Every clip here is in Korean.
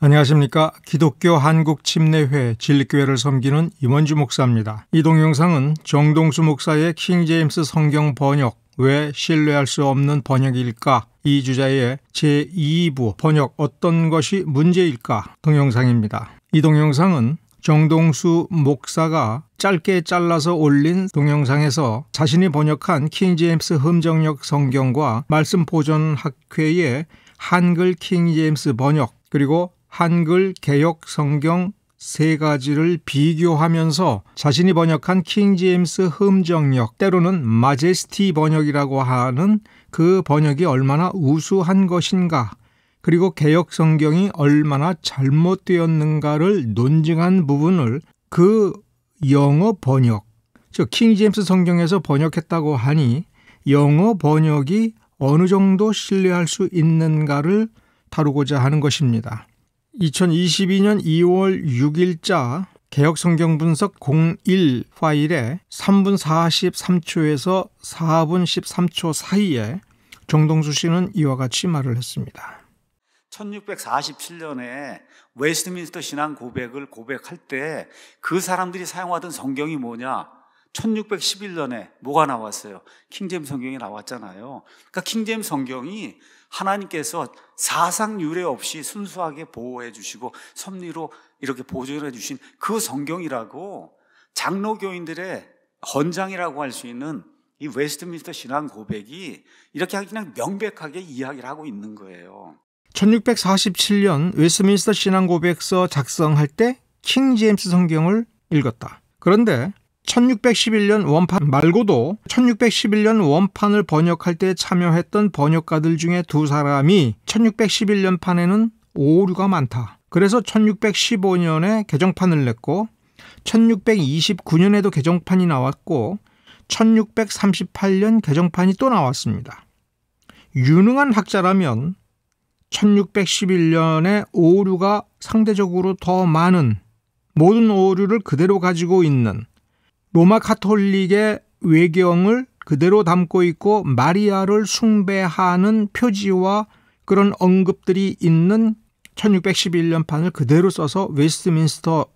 안녕하십니까. 기독교 한국침례회 진리교회를 섬기는 임원주 목사입니다. 이 동영상은 정동수 목사의 킹제임스 성경 번역 왜 신뢰할 수 없는 번역일까? 이 주자의 제2부 번역 어떤 것이 문제일까? 동영상입니다. 이 동영상은 정동수 목사가 짧게 잘라서 올린 동영상에서 자신이 번역한 킹제임스 흠정역 성경과 말씀 보존 학회의 한글 킹제임스 번역 그리고 한글 개역 성경 세 가지를 비교하면서 자신이 번역한 킹 제임스 흠정역 때로는 마제스티 번역이라고 하는 그 번역이 얼마나 우수한 것인가 그리고 개역 성경이 얼마나 잘못되었는가를 논증한 부분을 그 영어 번역 즉 킹 제임스 성경에서 번역했다고 하니 영어 번역이 어느 정도 신뢰할 수 있는가를 다루고자 하는 것입니다. 2022년 2월 6일자 개혁성경분석 01 파일에 3분 43초에서 4분 13초 사이에 정동수 씨는 이와 같이 말을 했습니다. 1647년에 웨스트민스터 신앙 고백을 고백할 때 그 사람들이 사용하던 성경이 뭐냐? 1611년에 뭐가 나왔어요? 킹잼 성경이 나왔잖아요. 그러니까 킹잼 성경이 하나님께서 사상 유례 없이 순수하게 보호해 주시고 섭리로 이렇게 보존해 주신 그 성경이라고 장로교인들의 헌장이라고 할 수 있는 이 웨스트민스터 신앙 고백이 이렇게 그냥 명백하게 이야기를 하고 있는 거예요. 1647년 웨스트민스터 신앙 고백서 작성할 때 킹 제임스 성경을 읽었다. 그런데 1611년 원판 말고도 1611년 원판을 번역할 때 참여했던 번역가들 중에 두 사람이 1611년 판에는 오류가 많다. 그래서 1615년에 개정판을 냈고 1629년에도 개정판이 나왔고 1638년 개정판이 또 나왔습니다. 유능한 학자라면 1611년에 오류가 상대적으로 더 많은 모든 오류를 그대로 가지고 있는 로마 카톨릭의 외경을 그대로 담고 있고 마리아를 숭배하는 표지와 그런 언급들이 있는 1611년판을 그대로 써서 웨스트민스터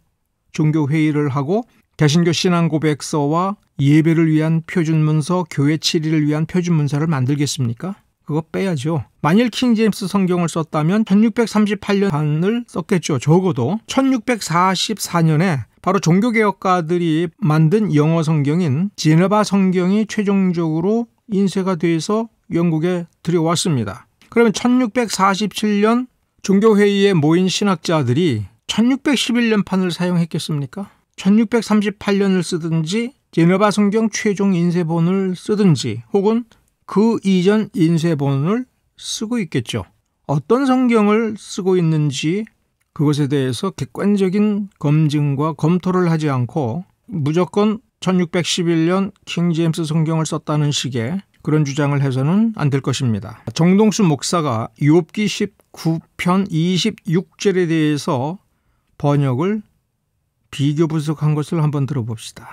종교회의를 하고 개신교 신앙 고백서와 예배를 위한 표준문서, 교회 치리를 위한 표준문서를 만들겠습니까? 그거 빼야죠. 만일 킹제임스 성경을 썼다면 1638년판을 썼겠죠. 적어도 1644년에 바로 종교개혁가들이 만든 영어 성경인 지네바 성경이 최종적으로 인쇄가 돼서 영국에 들여왔습니다. 그러면 1647년 종교회의에 모인 신학자들이 1611년판을 사용했겠습니까? 1638년을 쓰든지 제네바 성경 최종 인쇄본을 쓰든지 혹은 그 이전 인쇄본을 쓰고 있겠죠. 어떤 성경을 쓰고 있는지 그것에 대해서 객관적인 검증과 검토를 하지 않고 무조건 1611년 킹제임스 성경을 썼다는 식의 그런 주장을 해서는 안 될 것입니다. 정동수 목사가 욥기 19편 26절에 대해서 번역을 비교 분석한 것을 한번 들어봅시다.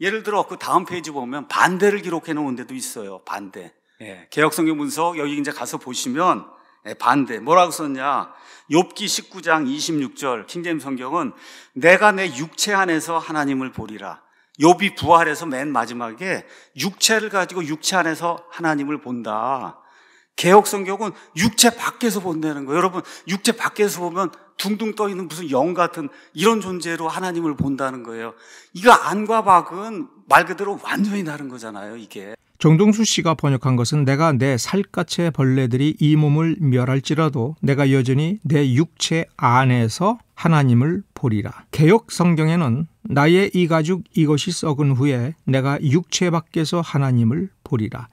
예를 들어 그 다음 페이지 보면 반대를 기록해 놓은 데도 있어요. 반대. 예, 개혁성경 분석 여기 이제 가서 보시면 네, 반대. 뭐라고 썼냐? 욥기 19장 26절 킹잼 성경은 내가 내 육체 안에서 하나님을 보리라. 욥이 부활해서 맨 마지막에 육체를 가지고 육체 안에서 하나님을 본다. 개혁 성경은 육체 밖에서 본다는 거예요. 여러분, 육체 밖에서 보면 둥둥 떠 있는 무슨 영 같은 이런 존재로 하나님을 본다는 거예요. 이거 안과 박은 말 그대로 완전히 다른 거잖아요, 이게. 정동수 씨가 번역한 것은 내가 내 살갗의 벌레들이 이 몸을 멸할지라도 내가 여전히 내 육체 안에서 하나님을 보리라. 개역 성경에는 나의 이 가죽 이것이 썩은 후에 내가 육체 밖에서 하나님을 보리라.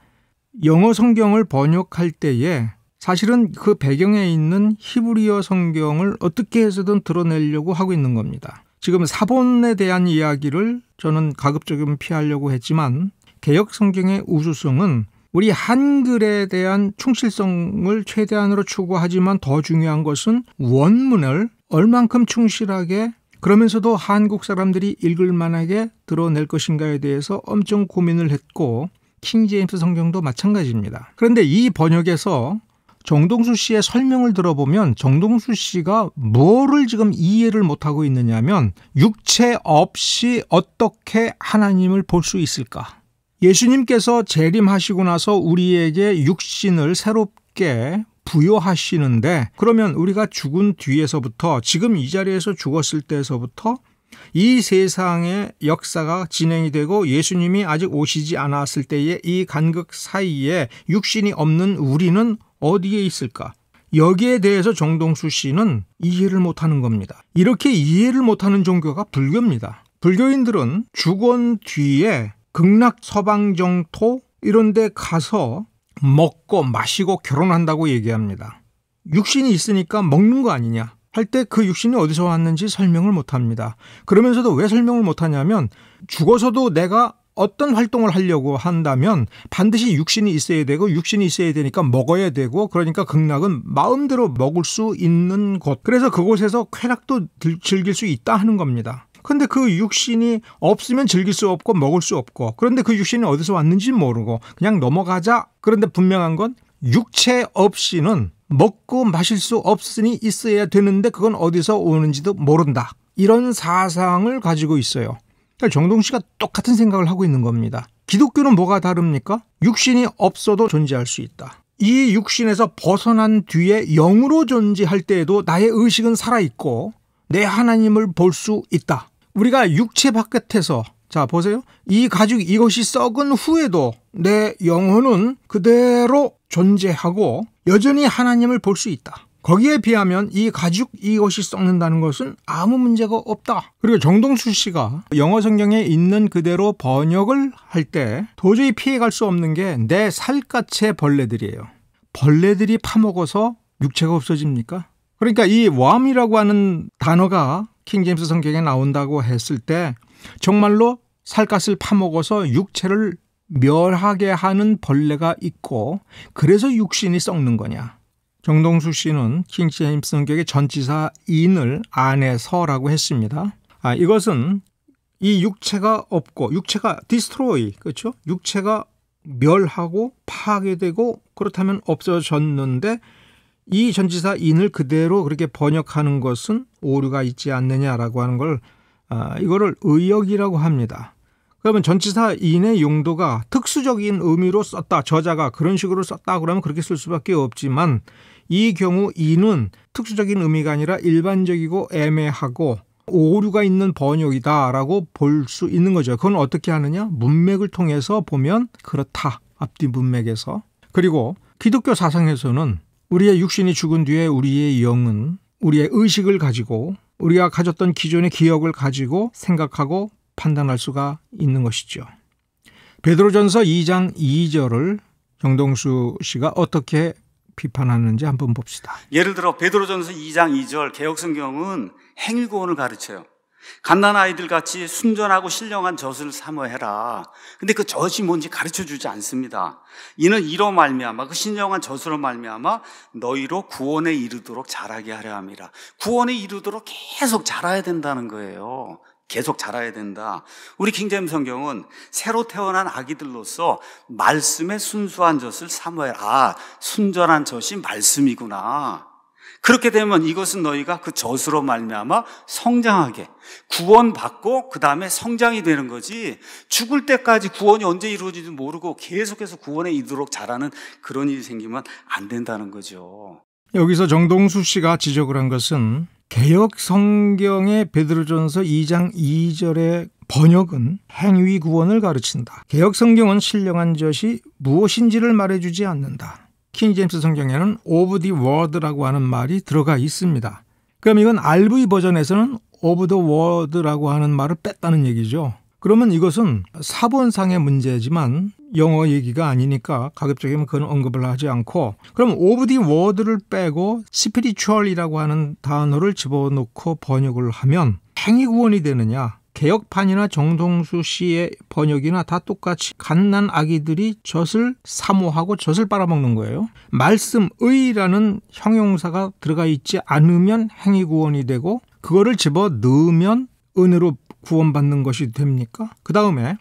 영어 성경을 번역할 때에 사실은 그 배경에 있는 히브리어 성경을 어떻게 해서든 드러내려고 하고 있는 겁니다. 지금 사본에 대한 이야기를 저는 가급적이면 피하려고 했지만 개역 성경의 우수성은 우리 한글에 대한 충실성을 최대한으로 추구하지만 더 중요한 것은 원문을 얼만큼 충실하게 그러면서도 한국 사람들이 읽을 만하게 드러낼 것인가에 대해서 엄청 고민을 했고 킹제임스 성경도 마찬가지입니다. 그런데 이 번역에서 정동수 씨의 설명을 들어보면 정동수 씨가 뭐를 지금 이해를 못하고 있느냐면 육체 없이 어떻게 하나님을 볼 수 있을까? 예수님께서 재림하시고 나서 우리에게 육신을 새롭게 부여하시는데 그러면 우리가 죽은 뒤에서부터 지금 이 자리에서 죽었을 때에서부터 이 세상의 역사가 진행이 되고 예수님이 아직 오시지 않았을 때의 이 간극 사이에 육신이 없는 우리는 어디에 있을까? 여기에 대해서 정동수 씨는 이해를 못하는 겁니다. 이렇게 이해를 못하는 종교가 불교입니다. 불교인들은 죽은 뒤에 극락 서방정토 이런 데 가서 먹고 마시고 결혼한다고 얘기합니다. 육신이 있으니까 먹는 거 아니냐 할 때 그 육신이 어디서 왔는지 설명을 못 합니다. 그러면서도 왜 설명을 못 하냐면 죽어서도 내가 어떤 활동을 하려고 한다면 반드시 육신이 있어야 되고 육신이 있어야 되니까 먹어야 되고 그러니까 극락은 마음대로 먹을 수 있는 곳. 그래서 그곳에서 쾌락도 즐길 수 있다 하는 겁니다. 근데 그 육신이 없으면 즐길 수 없고 먹을 수 없고 그런데 그 육신이 어디서 왔는지 모르고 그냥 넘어가자. 그런데 분명한 건 육체 없이는 먹고 마실 수 없으니 있어야 되는데 그건 어디서 오는지도 모른다. 이런 사상을 가지고 있어요. 정동 씨가 똑같은 생각을 하고 있는 겁니다. 기독교는 뭐가 다릅니까? 육신이 없어도 존재할 수 있다. 이 육신에서 벗어난 뒤에 영으로 존재할 때에도 나의 의식은 살아있고 내 하나님을 볼 수 있다. 우리가 육체 바깥에서 자 보세요. 이 가죽 이것이 썩은 후에도 내 영혼은 그대로 존재하고 여전히 하나님을 볼 수 있다. 거기에 비하면 이 가죽 이것이 썩는다는 것은 아무 문제가 없다. 그리고 정동수 씨가 영어 성경에 있는 그대로 번역을 할 때 도저히 피해갈 수 없는 게 내 살갗의 벌레들이에요. 벌레들이 파먹어서 육체가 없어집니까? 그러니까 이 웜이라고 하는 단어가 킹제임스 성경에 나온다고 했을 때 정말로 살갗을 파먹어서 육체를 멸하게 하는 벌레가 있고 그래서 육신이 썩는 거냐. 정동수 씨는 킹제임스 성격의 전치사 인을 안에서라고 했습니다. 아, 이것은 이 육체가 없고 육체가 디스트로이 그렇죠? 육체가 멸하고 파괴되고 그렇다면 없어졌는데 이 전지사 인을 그대로 그렇게 번역하는 것은 오류가 있지 않느냐라고 하는 걸 아, 이거를 의역이라고 합니다. 그러면 전치사 인의 용도가 특수적인 의미로 썼다. 저자가 그런 식으로 썼다. 그러면 그렇게 쓸 수밖에 없지만 이 경우 인은 특수적인 의미가 아니라 일반적이고 애매하고 오류가 있는 번역이다라고 볼 수 있는 거죠. 그건 어떻게 하느냐? 문맥을 통해서 보면 그렇다. 앞뒤 문맥에서. 그리고 기독교 사상에서는 우리의 육신이 죽은 뒤에 우리의 영은 우리의 의식을 가지고 우리가 가졌던 기존의 기억을 가지고 생각하고 판단할 수가 있는 것이죠. 베드로전서 2장 2절을 정동수 씨가 어떻게 비판하는지 한번 봅시다. 예를 들어 베드로전서 2장 2절 개혁성경은 행위구원을 가르쳐요. 갓난 아이들 같이 순전하고 신령한 젖을 사모해라. 근데 그 젖이 뭔지 가르쳐 주지 않습니다. 이는 이로 말미암아 그 신령한 젖으로 말미암아 너희로 구원에 이르도록 자라게 하려 함이라. 구원에 이르도록 계속 자라야 된다는 거예요. 계속 자라야 된다. 우리 킹잼 성경은 새로 태어난 아기들로서 말씀의 순수한 젖을 사모해라. 아, 순전한 젖이 말씀이구나. 그렇게 되면 이것은 너희가 그젖으로 말미암아 성장하게 구원받고 그 다음에 성장이 되는 거지 죽을 때까지 구원이 언제 이루어지지 모르고 계속해서 구원에 이르도록 자라는 그런 일이 생기면 안 된다는 거죠. 여기서 정동수 씨가 지적을 한 것은 개혁 성경의 베드로전서 2장 2절의 번역은 행위 구원을 가르친다. 개혁 성경은 신령한 젖이 무엇인지를 말해주지 않는다. 킹 제임스 성경에는 오브 디워드라고 하는 말이 들어가 있습니다. 그럼 이건 RV 버전에서는 오브 더워드라고 하는 말을 뺐다는 얘기죠. 그러면 이것은 사본상의 문제지만 영어 얘기가 아니니까 가급적이면 그건 언급을 하지 않고 그럼 오브 디워드를 빼고 s p i 추얼이라고 하는 단어를 집어넣고 번역을 하면 행위 구원이 되느냐 개혁판이나 정동수 씨의 번역이나 다 똑같이 갓난 아기들이 젖을 사모하고 젖을 빨아먹는 거예요. 말씀의라는 형용사가 들어가 있지 않으면 행위 구원이 되고 그거를 집어 넣으면 은으로 구원받는 것이 됩니까? 그 다음에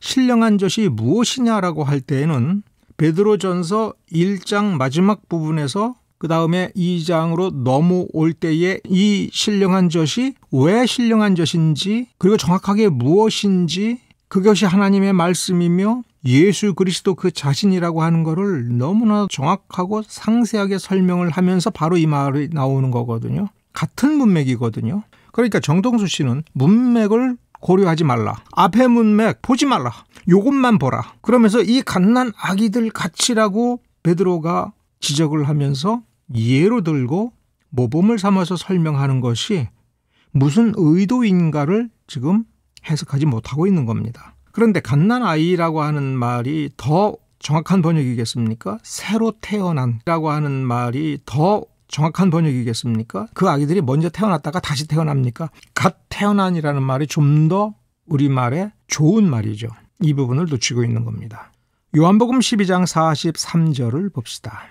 신령한 젖이 무엇이냐라고 할 때에는 베드로전서 1장 마지막 부분에서 그 다음에 2장으로 넘어올 때에 이 신령한 젖이 왜 신령한 젖인지 그리고 정확하게 무엇인지 그것이 하나님의 말씀이며 예수 그리스도 그 자신이라고 하는 거를 너무나 정확하고 상세하게 설명을 하면서 바로 이 말이 나오는 거거든요. 같은 문맥이거든요. 그러니까 정동수 씨는 문맥을 고려하지 말라. 앞에 문맥 보지 말라. 요것만 보라. 그러면서 이 갓난 아기들 같이라고 베드로가 지적을 하면서 예로 들고 모범을 삼아서 설명하는 것이 무슨 의도인가를 지금 해석하지 못하고 있는 겁니다. 그런데 갓난아이라고 하는 말이 더 정확한 번역이겠습니까? 새로 태어난이라고 하는 말이 더 정확한 번역이겠습니까? 그 아기들이 먼저 태어났다가 다시 태어납니까? 갓 태어난이라는 말이 좀 더 우리말에 좋은 말이죠. 이 부분을 놓치고 있는 겁니다. 요한복음 12장 43절을 봅시다.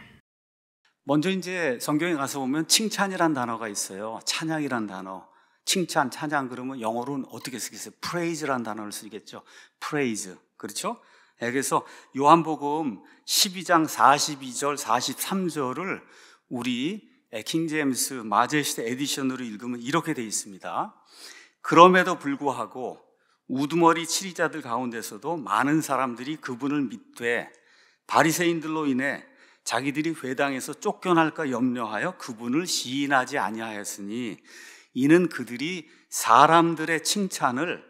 먼저 이제 성경에 가서 보면 칭찬이란 단어가 있어요. 찬양이란 단어. 칭찬, 찬양 그러면 영어로는 어떻게 쓰겠어요? 프레이즈란 단어를 쓰겠죠. 프레이즈. 그렇죠? 예, 그래서 요한복음 12장 42절, 43절을 우리 킹제임스 마제시대 에디션으로 읽으면 이렇게 되어 있습니다. 그럼에도 불구하고 우두머리 치리자들 가운데서도 많은 사람들이 그분을 믿되 바리새인들로 인해 자기들이 회당에서 쫓겨날까 염려하여 그분을 시인하지 아니하였으니 이는 그들이 사람들의 칭찬을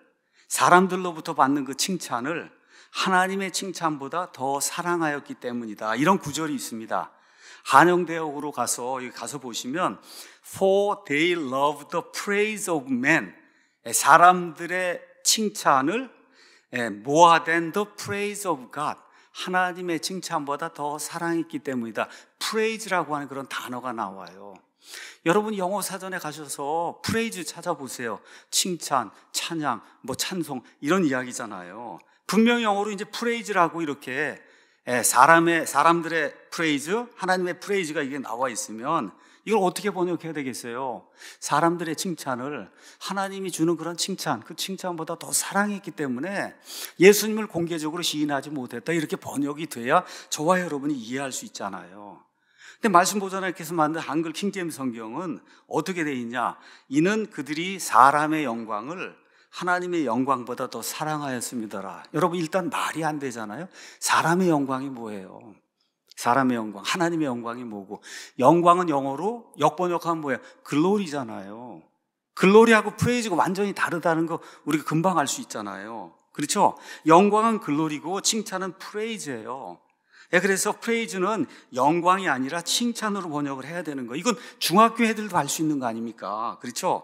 사람들로부터 받는 그 칭찬을 하나님의 칭찬보다 더 사랑하였기 때문이다. 이런 구절이 있습니다. 한영대역으로 가서 가서 보시면 for they love the praise of men 예, 사람들의 칭찬을 모아된 예, the praise of God 하나님의 칭찬보다 더 사랑했기 때문이다. 프레이즈라고 하는 그런 단어가 나와요. 여러분 영어 사전에 가셔서 프레이즈 찾아보세요. 칭찬, 찬양, 뭐 찬송 이런 이야기잖아요. 분명 영어로 이제 프레이즈라고 이렇게 예, 사람의 사람들의 프레이즈, 하나님의 프레이즈가 이게 나와 있으면 이걸 어떻게 번역해야 되겠어요? 사람들의 칭찬을 하나님이 주는 그런 칭찬, 그 칭찬보다 더 사랑했기 때문에 예수님을 공개적으로 시인하지 못했다. 이렇게 번역이 돼야 저와 여러분이 이해할 수 있잖아요. 근데 말씀 보존학께서 만든 한글 킹잼 성경은 어떻게 돼 있냐? 이는 그들이 사람의 영광을 하나님의 영광보다 더 사랑하였습니다라. 여러분 일단 말이 안 되잖아요. 사람의 영광이 뭐예요? 사람의 영광, 하나님의 영광이 뭐고 영광은 영어로 역번역하면 뭐예요? 글로리잖아요. 글로리하고 프레이즈가 완전히 다르다는 거 우리가 금방 알 수 있잖아요. 그렇죠? 영광은 글로리고 칭찬은 프레이즈예요. 예, 그래서 프레이즈는 영광이 아니라 칭찬으로 번역을 해야 되는 거. 이건 중학교 애들도 알 수 있는 거 아닙니까? 그렇죠?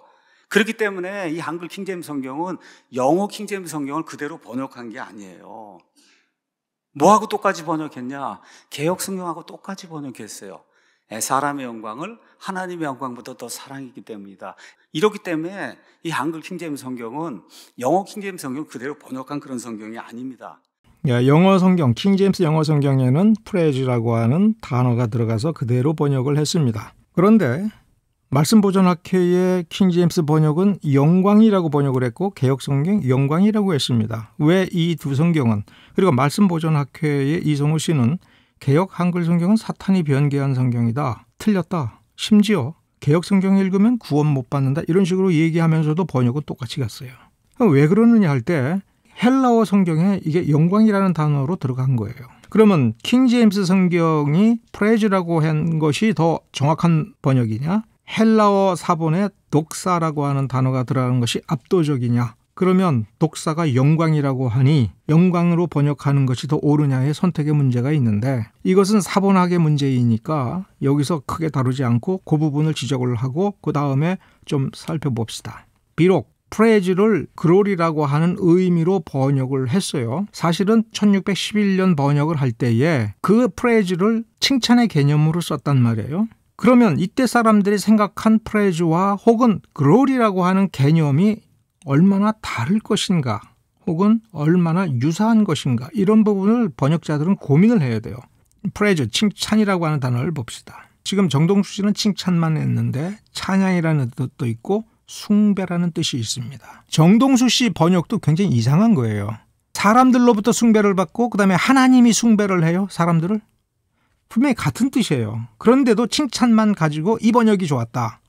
그렇기 때문에 이 한글 킹제임 성경은 영어 킹제임 성경을 그대로 번역한 게 아니에요. 뭐하고 똑같이 번역했냐? 개혁 성경하고 똑같이 번역했어요. 예, 사람의 영광을 하나님의 영광보다 더 사랑이기 때문이다. 이렇기 때문에 이 한글 킹제임 성경은 영어 킹제임 성경 그대로 번역한 그런 성경이 아닙니다. 영어 성경 킹제임스 영어 성경에는 프레즈라고 하는 단어가 들어가서 그대로 번역을 했습니다. 그런데 말씀 보존 학회의 킹 제임스 번역은 영광이라고 번역을 했고 개혁 성경 영광이라고 했습니다. 왜 이 두 성경은 그리고 말씀 보존 학회의 이성우 씨는 개혁 한글 성경은 사탄이 변개한 성경이다. 틀렸다. 심지어 개혁 성경 읽으면 구원 못 받는다. 이런 식으로 얘기하면서도 번역은 똑같이 갔어요. 왜 그러느냐 할 때 헬라어 성경에 이게 영광이라는 단어로 들어간 거예요. 그러면 킹 제임스 성경이 프레즈라고 한 것이 더 정확한 번역이냐? 헬라어 사본에 독사라고 하는 단어가 들어가는 것이 압도적이냐? 그러면 독사가 영광이라고 하니 영광으로 번역하는 것이 더 옳으냐의 선택의 문제가 있는데 이것은 사본학의 문제이니까 여기서 크게 다루지 않고 그 부분을 지적을 하고 그 다음에 좀 살펴봅시다. 비록 프레즈를 그롤이라고 하는 의미로 번역을 했어요. 사실은 1611년 번역을 할 때에 그 프레즈를 칭찬의 개념으로 썼단 말이에요. 그러면 이때 사람들이 생각한 프레즈와 혹은 그롤이라고 하는 개념이 얼마나 다를 것인가 혹은 얼마나 유사한 것인가 이런 부분을 번역자들은 고민을 해야 돼요. 프레즈, 칭찬이라고 하는 단어를 봅시다. 지금 정동수 씨는 칭찬만 했는데 찬양이라는 뜻도 있고 숭배라는 뜻이 있습니다. 정동수 씨 번역도 굉장히 이상한 거예요. 사람들로부터 숭배를 받고 그다음에 하나님이 숭배를 해요. 사람들을 분명히 같은 뜻이에요. 그런데도 칭찬만 가지고 이 번역이 좋았다.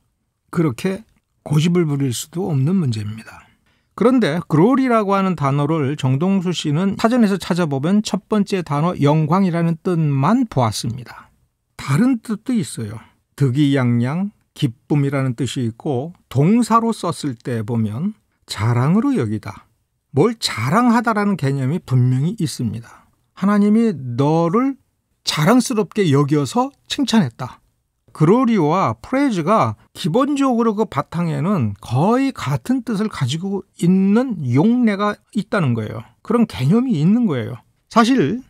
그렇게 고집을 부릴 수도 없는 문제입니다. 그런데 g l o 라고 하는 단어를 정동수 씨는 사전에서 찾아보면 첫 번째 단어 영광이라는 뜻만 보았습니다. 다른 뜻도 있어요. 득이양양, 기쁨이라는 뜻이 있고 동사로 썼을 때 보면 자랑으로 여기다. 뭘 자랑하다라는 개념이 분명히 있습니다. 하나님이 너를 자랑스럽게 여겨서 칭찬했다. 그로리와 프레즈가 기본적으로 그 바탕에는 거의 같은 뜻을 가지고 있는 용례가 있다는 거예요. 그런 개념이 있는 거예요. 사실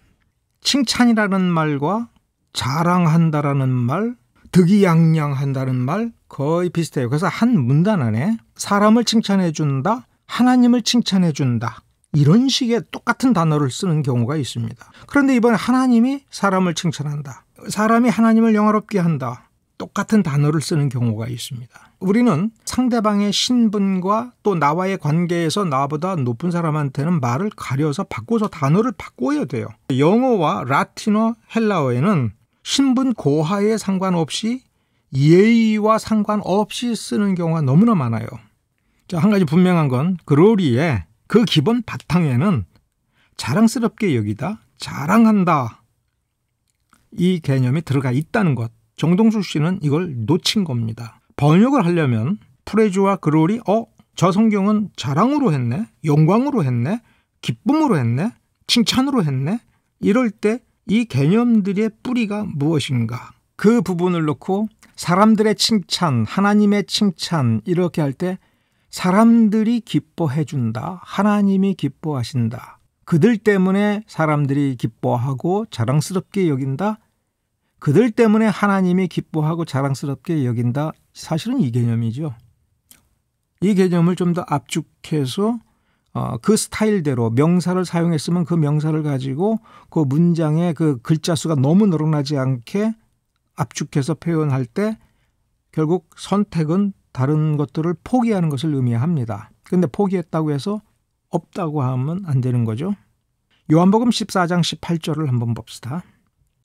칭찬이라는 말과 자랑한다라는 말, 득이양양한다는 말 거의 비슷해요. 그래서 한 문단 안에 사람을 칭찬해 준다, 하나님을 칭찬해 준다, 이런 식의 똑같은 단어를 쓰는 경우가 있습니다. 그런데 이번에 하나님이 사람을 칭찬한다. 사람이 하나님을 영화롭게 한다. 똑같은 단어를 쓰는 경우가 있습니다. 우리는 상대방의 신분과 또 나와의 관계에서 나보다 높은 사람한테는 말을 가려서 바꿔서 단어를 바꿔야 돼요. 영어와 라틴어, 헬라어에는 신분 고하에 상관없이 예의와 상관없이 쓰는 경우가 너무나 많아요. 자, 한 가지 분명한 건글로리에 그 기본 바탕에는 자랑스럽게 여기다 자랑한다 이 개념이 들어가 있다는 것 정동수 씨는 이걸 놓친 겁니다. 번역을 하려면 프레즈와 그롤이 어? 저 성경은 자랑으로 했네 영광으로 했네 기쁨으로 했네 칭찬으로 했네 이럴 때 이 개념들의 뿌리가 무엇인가 그 부분을 놓고 사람들의 칭찬 하나님의 칭찬 이렇게 할때 사람들이 기뻐해 준다. 하나님이 기뻐하신다. 그들 때문에 사람들이 기뻐하고 자랑스럽게 여긴다. 그들 때문에 하나님이 기뻐하고 자랑스럽게 여긴다. 사실은 이 개념이죠. 이 개념을 좀 더 압축해서 어, 그 스타일대로 명사를 사용했으면 그 명사를 가지고 그 문장의 그 글자 수가 너무 늘어나지 않게 압축해서 표현할 때 결국 선택은 다른 것들을 포기하는 것을 의미합니다. 근데 포기했다고 해서 없다고 하면 안 되는 거죠. 요한복음 14장 18절을 한번 봅시다.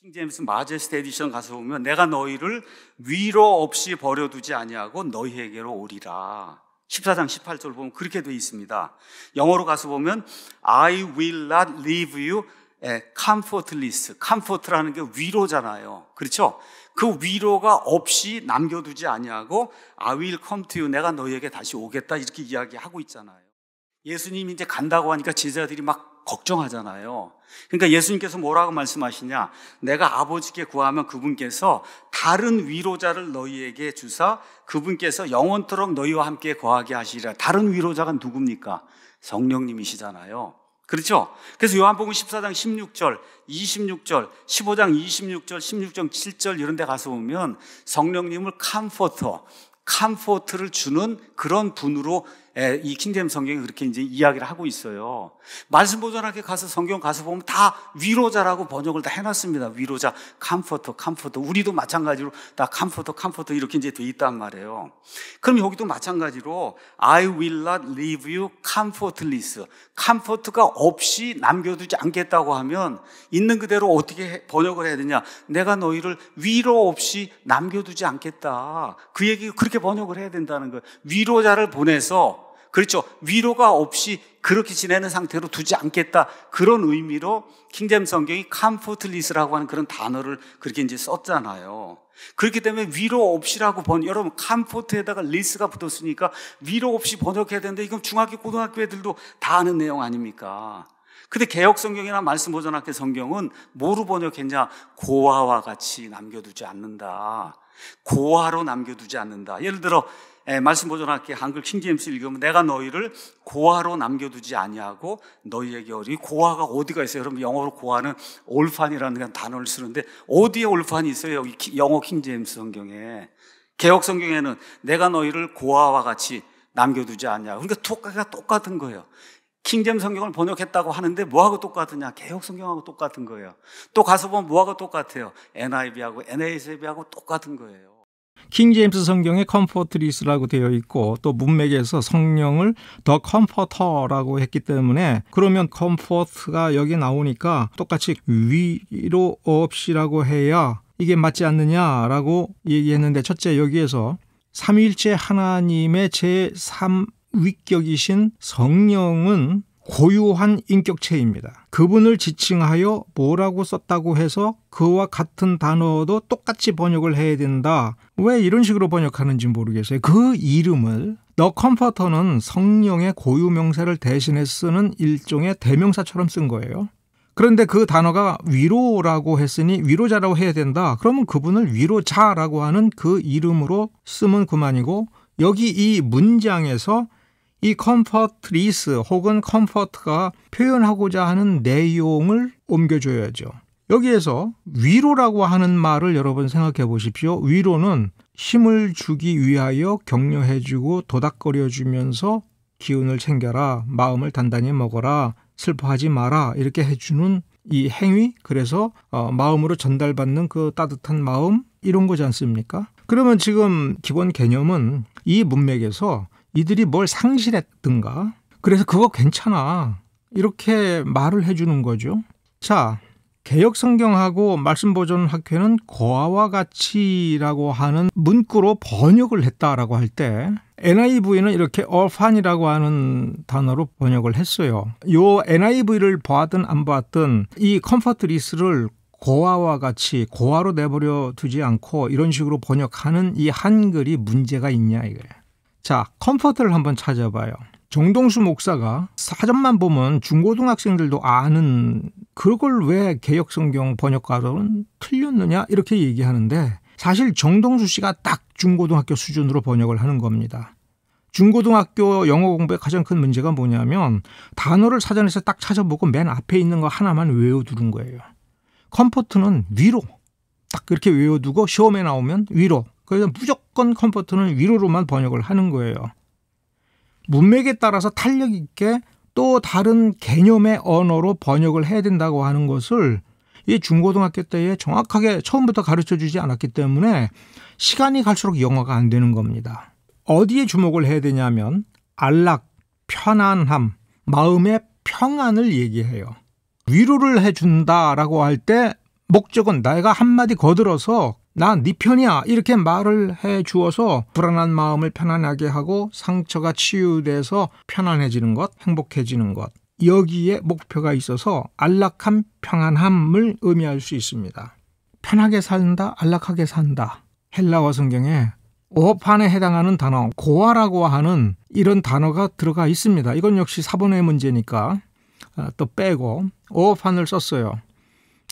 킹제임스 마제스테 디션 가서 보면 내가 너희를 위로 없이 버려두지 아니하고 너희에게로 오리라. 14장 18절 보면 그렇게 돼 있습니다. 영어로 가서 보면 I will not leave you comfortless. comfort라는 게 위로잖아요. 그렇죠? 그 위로가 없이 남겨두지 아니하고 I 아, will come to you. 내가 너희에게 다시 오겠다 이렇게 이야기하고 있잖아요. 예수님이 이제 간다고 하니까 제자들이 막 걱정하잖아요. 그러니까 예수님께서 뭐라고 말씀하시냐? 내가 아버지께 구하면 그분께서 다른 위로자를 너희에게 주사 그분께서 영원토록 너희와 함께 거하게 하시리라. 다른 위로자가 누굽니까? 성령님이시잖아요. 그렇죠? 그래서 요한복음 14장 16절, 26절, 15장 26절, 16.7절 이런 데 가서 보면 성령님을 캄포터, 캄포트를 주는 그런 분으로 예, 이 킹잼 성경이 그렇게 이제 이야기를 하고 있어요. 말씀 보존학교 가서 성경 가서 보면 다 위로자라고 번역을 다 해놨습니다. 위로자, 컴포터, 컴포터. 우리도 마찬가지로 다 컴포터, 컴포터 이렇게 이제 돼 있단 말이에요. 그럼 여기도 마찬가지로 I will not leave you comfortless. 컴포트가 없이 남겨두지 않겠다고 하면 있는 그대로 어떻게 번역을 해야 되냐? 내가 너희를 위로 없이 남겨두지 않겠다. 그 얘기 그렇게 번역을 해야 된다는 거예요. 위로자를 보내서 그렇죠. 위로가 없이 그렇게 지내는 상태로 두지 않겠다. 그런 의미로 킹잼 성경이 캄포틀리스라고 하는 그런 단어를 그렇게 이제 썼잖아요. 그렇기 때문에 위로 없이라고 번, 여러분, 캄포트에다가 리스가 붙었으니까 위로 없이 번역해야 되는데 이건 중학교, 고등학교 애들도 다 아는 내용 아닙니까? 근데 개혁 성경이나 말씀 보전학교 성경은 뭐로 번역했냐? 고아와 같이 남겨두지 않는다. 고아로 남겨두지 않는다. 예를 들어, 예, 말씀 보존학기 한글 킹제임스 읽으면 내가 너희를 고아로 남겨두지 아니하고 너희에게 어리 고아가 어디가 있어요? 여러분 영어로 고아는 올판이라는 단어를 쓰는데 어디에 올판이 있어요? 여기 영어 킹제임스 성경에 개혁 성경에는 내가 너희를 고아와 같이 남겨두지 않냐. 그러니까 똑같가 똑같은 거예요. 킹잼 성경을 번역했다고 하는데 뭐하고 똑같으냐? 개혁 성경하고 똑같은 거예요. 또 가서 보면 뭐하고 똑같아요? NIV하고 NASB하고 똑같은 거예요. 킹제임스 성경에 컴포트리스라고 되어 있고 또 문맥에서 성령을 더 컴포터라고 했기 때문에 그러면 컴포트가 여기 나오니까 똑같이 위로 없이라고 해야 이게 맞지 않느냐라고 얘기했는데 첫째 여기에서 삼일째 하나님의 제3위격이신 성령은 고유한 인격체입니다. 그분을 지칭하여 뭐라고 썼다고 해서 그와 같은 단어도 똑같이 번역을 해야 된다. 왜 이런 식으로 번역하는지 모르겠어요. 그 이름을 너 컴포터는 성령의 고유 명사를 대신해 쓰는 일종의 대명사처럼 쓴 거예요. 그런데 그 단어가 위로라고 했으니 위로자라고 해야 된다. 그러면 그분을 위로자라고 하는 그 이름으로 쓰면 그만이고 여기 이 문장에서 이 컴퍼트리스 혹은 컴퍼트가 표현하고자 하는 내용을 옮겨줘야죠. 여기에서 위로라고 하는 말을 여러분 생각해 보십시오. 위로는 힘을 주기 위하여 격려해주고 도닥거려주면서 기운을 챙겨라, 마음을 단단히 먹어라, 슬퍼하지 마라 이렇게 해주는 이 행위 그래서 어, 마음으로 전달받는 그 따뜻한 마음 이런 거지 않습니까? 그러면 지금 기본 개념은 이 문맥에서 이들이 뭘 상실했든가 그래서 그거 괜찮아 이렇게 말을 해주는 거죠. 자 개혁 성경하고 말씀 보존 학회는 고아와 같이라고 하는 문구로 번역을 했다라고 할 때 NIV는 이렇게 orphan이라고 하는 단어로 번역을 했어요. 요 NIV를 보았든 안 보았든 이컴퍼트 리스를 고아와 같이 고아로 내버려 두지 않고 이런 식으로 번역하는 이 한글이 문제가 있냐 이거예요. 자, 컴포트를 한번 찾아봐요. 정동수 목사가 사전만 보면 중고등학생들도 아는 그걸 왜 개혁성경 번역가로는 틀렸느냐 이렇게 얘기하는데 사실 정동수 씨가 딱 중고등학교 수준으로 번역을 하는 겁니다. 중고등학교 영어 공부의 가장 큰 문제가 뭐냐면 단어를 사전에서 딱 찾아보고 맨 앞에 있는 거 하나만 외워두는 거예요. 컴포트는 위로 딱 그렇게 외워두고 시험에 나오면 위로 그래서 무조건 무조건 컴포트는 위로로만 번역을 하는 거예요. 문맥에 따라서 탄력 있게 또 다른 개념의 언어로 번역을 해야 된다고 하는 것을 이 중고등학교 때에 정확하게 처음부터 가르쳐 주지 않았기 때문에 시간이 갈수록 영어가 안 되는 겁니다. 어디에 주목을 해야 되냐면 안락, 편안함, 마음의 평안을 얘기해요. 위로를 해준다라고 할 때 목적은 내가 한마디 거들어서 난네 편이야 이렇게 말을 해 주어서 불안한 마음을 편안하게 하고 상처가 치유돼서 편안해지는 것 행복해지는 것 여기에 목표가 있어서 안락함 평안함을 의미할 수 있습니다 편하게 산다 안락하게 산다 헬라어 성경에 오판에 해당하는 단어 고아라고 하는 이런 단어가 들어가 있습니다 이건 역시 사본의 문제니까 아, 또 빼고 오판을 썼어요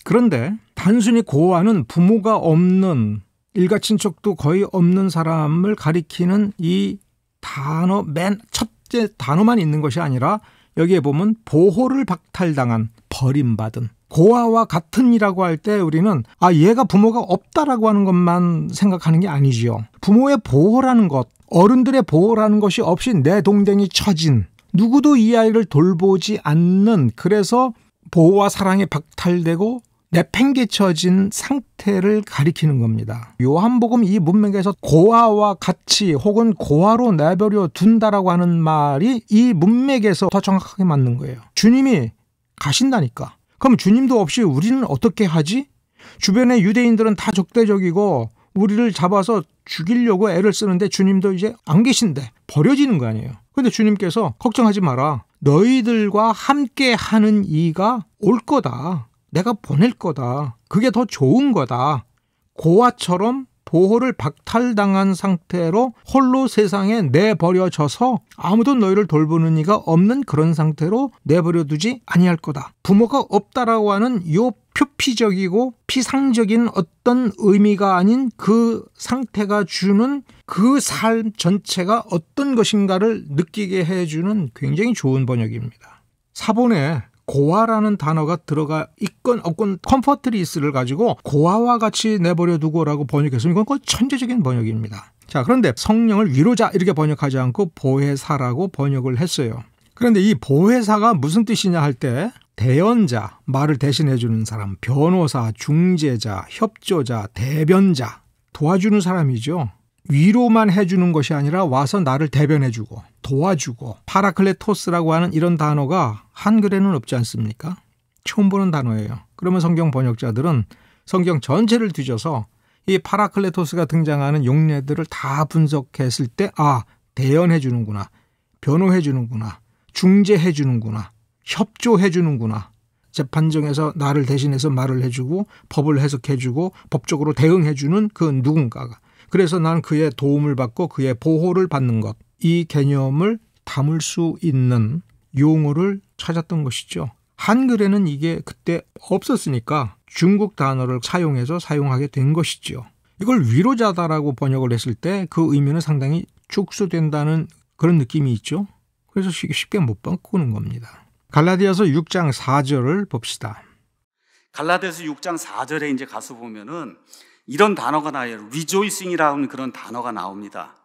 그런데 단순히 고아는 부모가 없는 일가 친척도 거의 없는 사람을 가리키는 이 단어 맨 첫째 단어만 있는 것이 아니라 여기에 보면 보호를 박탈당한 버림받은 고아와 같은이라고 할 때 우리는 아 얘가 부모가 없다라고 하는 것만 생각하는 게 아니지요. 부모의 보호라는 것, 어른들의 보호라는 것이 없이 내 동댕이 처진 누구도 이 아이를 돌보지 않는 그래서 보호와 사랑에 박탈되고 내팽개쳐진 상태를 가리키는 겁니다. 요한복음 이 문맥에서 고아와 같이 혹은 고아로 내버려 둔다라고 하는 말이 이 문맥에서 더 정확하게 맞는 거예요. 주님이 가신다니까. 그럼 주님도 없이 우리는 어떻게 하지? 주변의 유대인들은 다 적대적이고 우리를 잡아서 죽이려고 애를 쓰는데 주님도 이제 안 계신데 버려지는 거 아니에요. 근데 주님께서 걱정하지 마라. 너희들과 함께 하는 이가 올 거다. 내가 보낼 거다. 그게 더 좋은 거다. 고아처럼 보호를 박탈당한 상태로 홀로 세상에 내버려져서 아무도 너희를 돌보는 이가 없는 그런 상태로 내버려 두지 아니할 거다. 부모가 없다라고 하는 요 표피적이고 피상적인 어떤 의미가 아닌 그 상태가 주는 그 삶 전체가 어떤 것인가를 느끼게 해주는 굉장히 좋은 번역입니다. 사본에 고아라는 단어가 들어가 있건 없건 컴포트리스를 가지고 고아와 같이 내버려 두고라고 번역했으면 이건 천재적인 번역입니다. 자, 그런데 성령을 위로자 이렇게 번역하지 않고 보혜사라고 번역을 했어요. 그런데 이 보혜사가 무슨 뜻이냐 할 때 대연자, 말을 대신해 주는 사람, 변호사, 중재자, 협조자, 대변자, 도와주는 사람이죠. 위로만 해주는 것이 아니라 와서 나를 대변해주고 도와주고 파라클레토스라고 하는 이런 단어가 한글에는 없지 않습니까? 처음 보는 단어예요. 그러면 성경 번역자들은 성경 전체를 뒤져서 이 파라클레토스가 등장하는 용례들을 다 분석했을 때 아, 대연해 주는구나. 변호해 주는구나. 중재해 주는구나. 협조해 주는구나. 재판정에서 나를 대신해서 말을 해주고 법을 해석해주고 법적으로 대응해주는 그 누군가가 그래서 난 그의 도움을 받고 그의 보호를 받는 것. 이 개념을 담을 수 있는 용어를 찾았던 것이죠. 한글에는 이게 그때 없었으니까 중국 단어를 사용해서 사용하게 된것이죠 이걸 위로자다라고 번역을 했을 때 그 의미는 상당히 축소된다는 그런 느낌이 있죠. 그래서 쉽게 못 바꾸는 겁니다. 갈라디아서 6장 4절을 봅시다. 갈라디아서 6장 4절에 이제 가서 보면은 이런 단어가 나와요. rejoicing이라는 그런 단어가 나옵니다.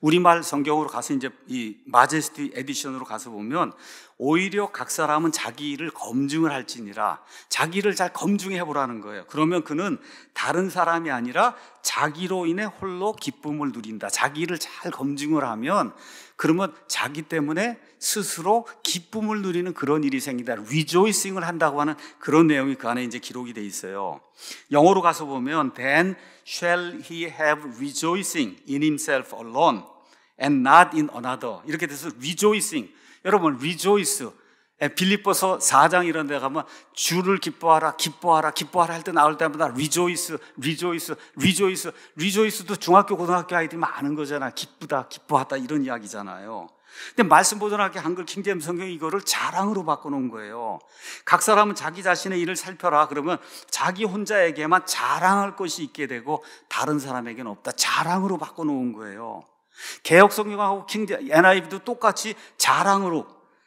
우리말 성경으로 가서 이제 이 마제스티 에디션으로 가서 보면 오히려 각 사람은 자기 일을 검증을 할지니라 자기를 잘 검증해 보라는 거예요. 그러면 그는 다른 사람이 아니라 자기로 인해 홀로 기쁨을 누린다. 자기를 잘 검증을 하면 그러면 자기 때문에 스스로 기쁨을 누리는 그런 일이 생긴다. 리조이싱을 한다고 하는 그런 내용이 그 안에 이제 기록이 돼 있어요. 영어로 가서 보면 then shall he have rejoicing in himself alone and not in another. 이렇게 돼서 rejoicing. 여러분 rejoice 예, 빌립보서 4장 이런 데 가면 주를 기뻐하라 기뻐하라 기뻐하라 할 때 나올 때마다 리조이스 리조이스 리조이스 리조이스도 중학교 고등학교 아이들이 많은 거잖아 기쁘다 기뻐하다 이런 이야기잖아요 근데 말씀 보존학교 한글 킹잼 성경 이거를 자랑으로 바꿔놓은 거예요. 각 사람은 자기 자신의 일을 살펴라. 그러면 자기 혼자에게만 자랑할 것이 있게 되고 다른 사람에게는 없다. 자랑으로 바꿔놓은 거예요. 개혁 성경하고 킹 NIV도 똑같이 자랑으로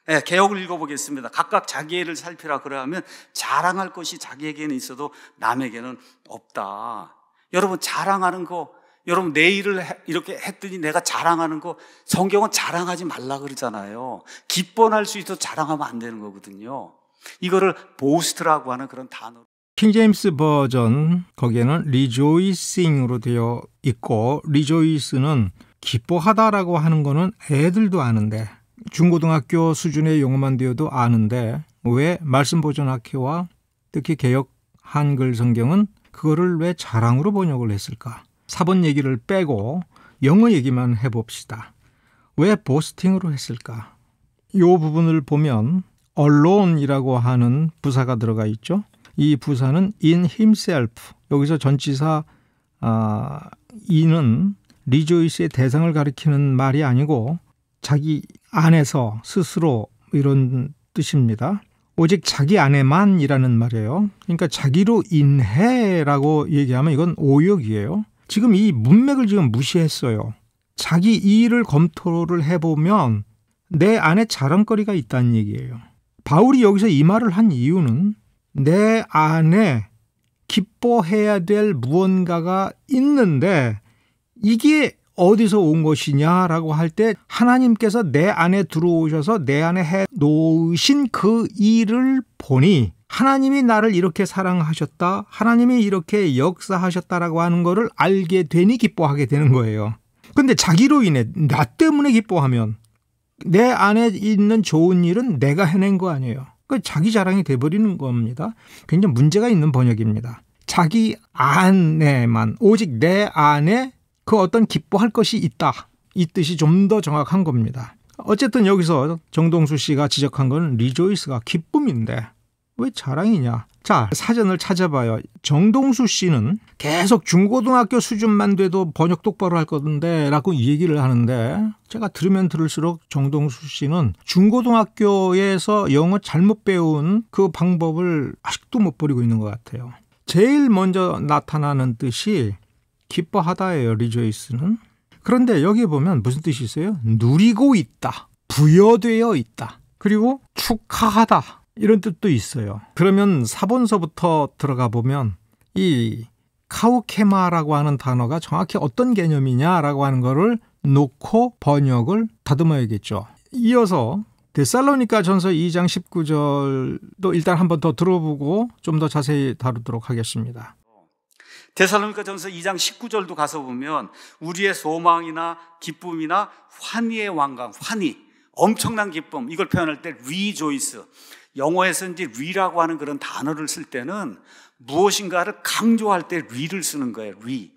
예, 개혁을 읽어보겠습니다. 각각 자기애를 살피라 그러하면 자랑할 것이 자기에게는 있어도 남에게는 없다. 여러분 자랑하는 거 여러분 내 일을 이렇게 했더니 내가 자랑하는 거 성경은 자랑하지 말라 그러잖아요. 기뻐할 수 있어도 자랑하면 안 되는 거거든요. 이거를 보스트라고 하는 그런 단어. 킹 제임스 버전 거기에는 리조이싱으로 되어 있고 리조이스는 기뻐하다라고 하는 거는 애들도 아는데 중고등학교 수준의 용어만 되어도 아는데 왜 말씀 보존 학회와 특히 개혁 한글 성경은 그거를 왜 자랑으로 번역을 했을까? 사본 얘기를 빼고 영어 얘기만 해봅시다. 왜 보스팅으로 했을까? 이 부분을 보면 언론이라고 하는 부사가 들어가 있죠. 이 부사는 in himself 여기서 전치사 아, 이는 리조이스의 대상을 가리키는 말이 아니고 자기 안에서 스스로 이런 뜻입니다. 오직 자기 안에만이라는 말이에요. 그러니까 자기로 인해라고 얘기하면 이건 오역이에요. 지금 이 문맥을 지금 무시했어요. 자기 이의를 검토를 해보면 내 안에 자랑거리가 있다는 얘기예요. 바울이 여기서 이 말을 한 이유는 내 안에 기뻐해야 될 무언가가 있는데 이게 어디서 온 것이냐라고 할 때 하나님께서 내 안에 들어오셔서 내 안에 해 놓으신 그 일을 보니 하나님이 나를 이렇게 사랑하셨다. 하나님이 이렇게 역사하셨다라고 하는 거를 알게 되니 기뻐하게 되는 거예요. 근데 자기로 인해 나 때문에 기뻐하면 내 안에 있는 좋은 일은 내가 해낸 거 아니에요. 그 자기 자랑이 돼버리는 겁니다. 굉장히 문제가 있는 번역입니다. 자기 안에만 오직 내 안에 그 어떤 기뻐할 것이 있다. 이 뜻이 좀 더 정확한 겁니다. 어쨌든 여기서 정동수 씨가 지적한 건 리조이스가 기쁨인데 왜 자랑이냐? 자, 사전을 찾아봐요. 정동수 씨는 계속 중고등학교 수준만 돼도 번역 똑바로 할 건데 라고 얘기를 하는데 제가 들으면 들을수록 정동수 씨는 중고등학교에서 영어 잘못 배운 그 방법을 아직도 못 버리고 있는 것 같아요. 제일 먼저 나타나는 뜻이 기뻐하다예요. 리조이스는. 그런데 여기 에 보면 무슨 뜻이 있어요? 누리고 있다. 부여되어 있다. 그리고 축하하다. 이런 뜻도 있어요. 그러면 사본서부터 들어가 보면 이 카우케마라고 하는 단어가 정확히 어떤 개념이냐라고 하는 거를 놓고 번역을 다듬어야겠죠. 이어서 데살로니카 전서 2장 19절도 일단 한 번 더 들어보고 좀 더 자세히 다루도록 하겠습니다. 대살로니가 전서 2장 19절도 가서 보면 우리의 소망이나 기쁨이나 환희의 왕강, 환희, 엄청난 기쁨, 이걸 표현할 때 rejoice. 영어에서 이제 re라고 하는 그런 단어를 쓸 때는 무엇인가를 강조할 때 re를 쓰는 거예요. re.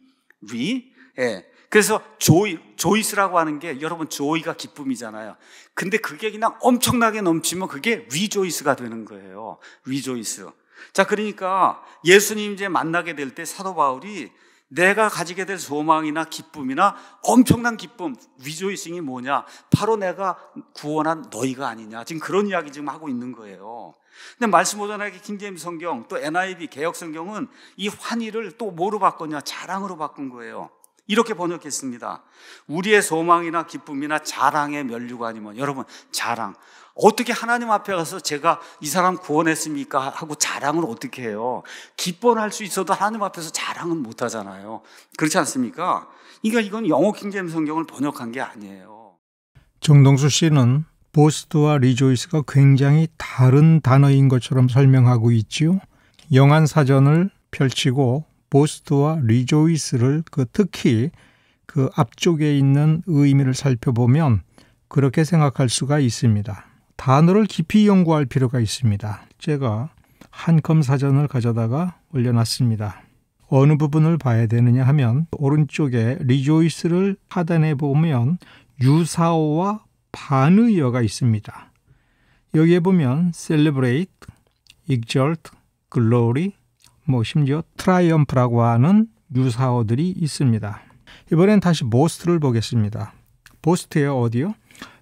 re. 예. 그래서 조이, 조이스라고 하는 게 여러분 조이가 기쁨이잖아요. 근데 그게 그냥 엄청나게 넘치면 그게 리조이스가 되는 거예요. 리조이스. 자, 그러니까 예수님 이제 만나게 될 때 사도 바울이 내가 가지게 될 소망이나 기쁨이나 엄청난 기쁨, 위조이싱이 뭐냐? 바로 내가 구원한 너희가 아니냐. 지금 그런 이야기 지금 하고 있는 거예요. 근데 말씀오다나게킹제임 성경, 또 NIV 개혁 성경은 이 환희를 또 뭐로 바꿨냐? 자랑으로 바꾼 거예요. 이렇게 번역했습니다. 우리의 소망이나 기쁨이나 자랑의 면류관이면 여러분 자랑 어떻게 하나님 앞에 가서 제가 이 사람 구원했습니까? 하고 자랑을 어떻게 해요? 기뻐할 수 있어도 하나님 앞에서 자랑은 못 하잖아요. 그렇지 않습니까? 그러니까 이건 영어 킹잼 성경을 번역한 게 아니에요. 정동수 씨는 보스트와 리조이스가 굉장히 다른 단어인 것처럼 설명하고 있지요. 영안 사전을 펼치고 보스트와 리조이스를 그 특히 그 앞쪽에 있는 의미를 살펴보면 그렇게 생각할 수가 있습니다. 단어를 깊이 연구할 필요가 있습니다. 제가 한컴 사전을 가져다가 올려놨습니다. 어느 부분을 봐야 되느냐 하면 오른쪽에 리조이스를 하단에 보면 유사어와 반의어가 있습니다. 여기에 보면 celebrate, exalt, glory, 뭐 심지어 triumph라고 하는 유사어들이 있습니다. 이번엔 다시 most를 보겠습니다. 보스트 t 의 어디요?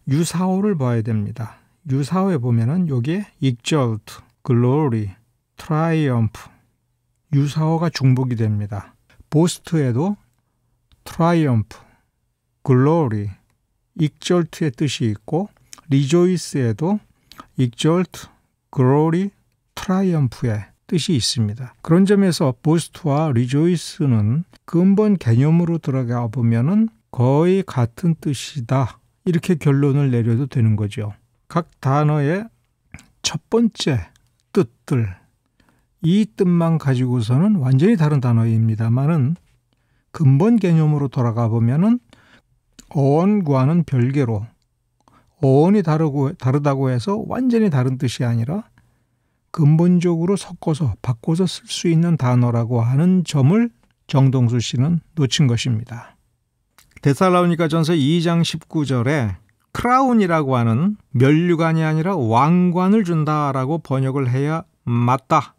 유사어를 봐야 됩니다. 유사어에 보면은 여기에 exalt, glory, triumph 유사어가 중복이 됩니다. 보스트에도 triumph, glory, exalt의 뜻이 있고 rejoice에도 exalt, glory, triumph의 뜻이 있습니다. 그런 점에서 보스트와 rejoice는 근본 개념으로 들어가 보면은 거의 같은 뜻이다. 이렇게 결론을 내려도 되는 거죠. 각 단어의 첫 번째 뜻들 이 뜻만 가지고서는 완전히 다른 단어입니다만은 근본 개념으로 돌아가 보면은 어원과는 별개로 어원이 다르고 다르다고 해서 완전히 다른 뜻이 아니라 근본적으로 섞어서 바꿔서 쓸 수 있는 단어라고 하는 점을 정동수 씨는 놓친 것입니다. 데살로니가 전서 2장 19절에 크라운이라고 하는 면류관이 아니라 왕관을 준다라고 번역을 해야 맞다.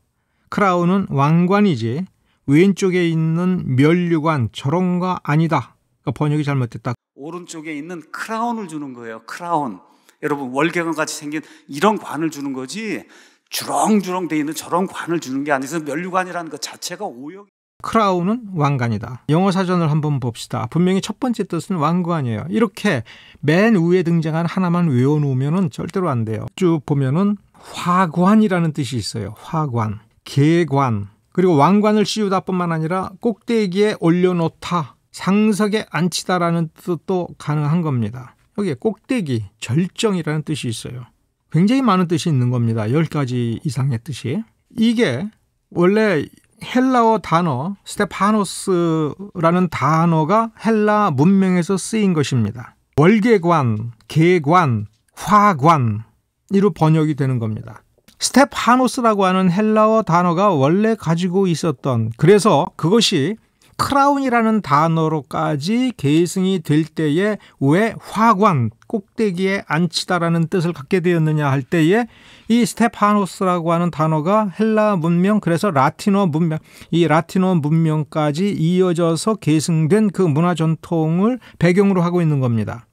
크라운은 왕관이지 왼쪽에 있는 면류관 저런가 아니다. 그러니까 번역이 잘못됐다. 오른쪽에 있는 크라운을 주는 거예요. 크라운. 여러분 월계관 같이 생긴 이런 관을 주는 거지 주렁주렁 돼 있는 저런 관을 주는 게 아니어서 면류관이라는 것 자체가 오역. 크라운은 왕관이다. 영어 사전을 한번 봅시다. 분명히 첫 번째 뜻은 왕관이에요. 이렇게 맨 위에 등장한 하나만 외워놓으면 절대로 안 돼요. 쭉 보면은 화관이라는 뜻이 있어요. 화관, 계관 그리고 왕관을 씌우다뿐만 아니라 꼭대기에 올려놓다, 상석에 앉히다라는 뜻도 가능한 겁니다. 여기에 꼭대기, 절정이라는 뜻이 있어요. 굉장히 많은 뜻이 있는 겁니다. 10가지 이상의 뜻이. 이게 원래 헬라어 단어 스테파노스라는 단어가 헬라 문명에서 쓰인 것입니다. 월계관, 계관, 화관 이로 번역이 되는 겁니다. 스테파노스라고 하는 헬라어 단어가 원래 가지고 있었던 그래서 그것이 크라운이라는 단어로까지 계승이 될 때에 왜 화관 꼭대기에 앉히다라는 뜻을 갖게 되었느냐 할 때에 이 스테파노스라고 하는 단어가 헬라 문명 그래서 라틴어 문명 이 라틴어 문명까지 이어져서 계승된 그 문화 전통을 배경으로 하고 있는 겁니다.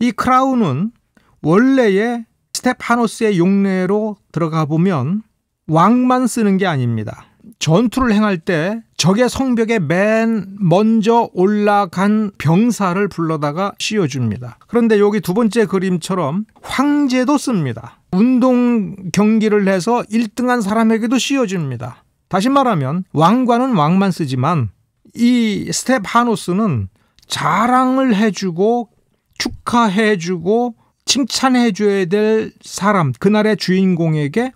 이 크라운은 원래의 스테파노스의 용례로 들어가 보면 왕만 쓰는 게 아닙니다. 전투를 행할 때 적의 성벽에 맨 먼저 올라간 병사를 불러다가 씌워줍니다. 그런데 여기 두 번째 그림처럼 황제도 씁니다. 운동 경기를 해서 1등한 사람에게도 씌워줍니다. 다시 말하면 왕관은 왕만 쓰지만 이 스테파노스는 자랑을 해주고 축하해주고 칭찬해줘야 될 사람, 그날의 주인공에게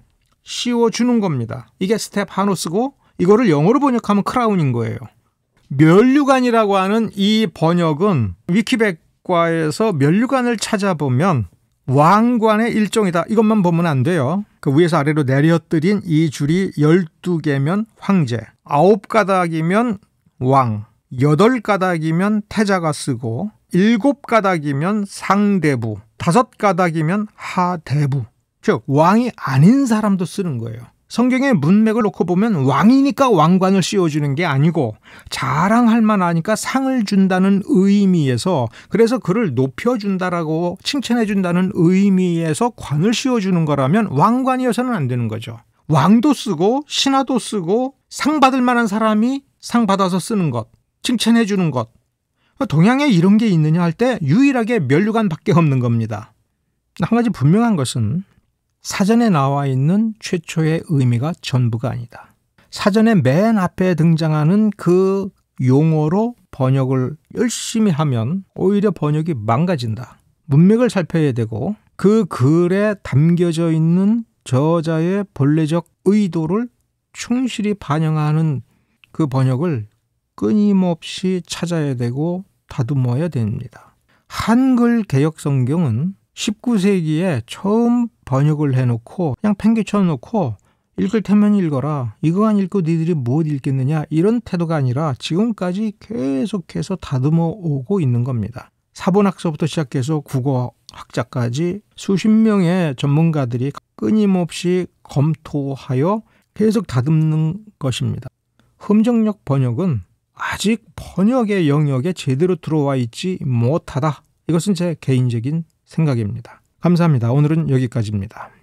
씌워주는 겁니다. 이게 스텝 하우 쓰고 이거를 영어로 번역하면 크라운인 거예요. 면류관이라고 하는 이 번역은 위키백과에서 면류관을 찾아보면 왕관의 일종이다. 이것만 보면 안 돼요. 그 위에서 아래로 내려뜨린 이 줄이 12개면 황제, 9가닥이면 왕, 8가닥이면 태자가 쓰고, 7가닥이면 상대부, 5가닥이면 하대부, 즉 왕이 아닌 사람도 쓰는 거예요. 성경의 문맥을 놓고 보면 왕이니까 왕관을 씌워주는 게 아니고 자랑할 만하니까 상을 준다는 의미에서 그래서 그를 높여준다라고 칭찬해준다는 의미에서 관을 씌워주는 거라면 왕관이어서는 안 되는 거죠. 왕도 쓰고 신하도 쓰고 상 받을 만한 사람이 상 받아서 쓰는 것, 칭찬해주는 것. 동양에 이런 게 있느냐 할 때 유일하게 면류관밖에 없는 겁니다. 한 가지 분명한 것은 사전에 나와 있는 최초의 의미가 전부가 아니다. 사전에 맨 앞에 등장하는 그 용어로 번역을 열심히 하면 오히려 번역이 망가진다. 문맥을 살펴야 되고 그 글에 담겨져 있는 저자의 본래적 의도를 충실히 반영하는 그 번역을 끊임없이 찾아야 되고 다듬어야 됩니다. 한글 개혁 성경은 19세기에 처음 번역을 해놓고 그냥 팽개쳐 놓고 읽을 테면 읽어라. 이거 안 읽고 니들이 못 읽겠느냐. 이런 태도가 아니라 지금까지 계속해서 다듬어 오고 있는 겁니다. 사본학서부터 시작해서 국어학자까지 수십 명의 전문가들이 끊임없이 검토하여 계속 다듬는 것입니다. 흠정력 번역은 아직 번역의 영역에 제대로 들어와 있지 못하다. 이것은 제 개인적인 생각입니다. 감사합니다. 오늘은 여기까지입니다.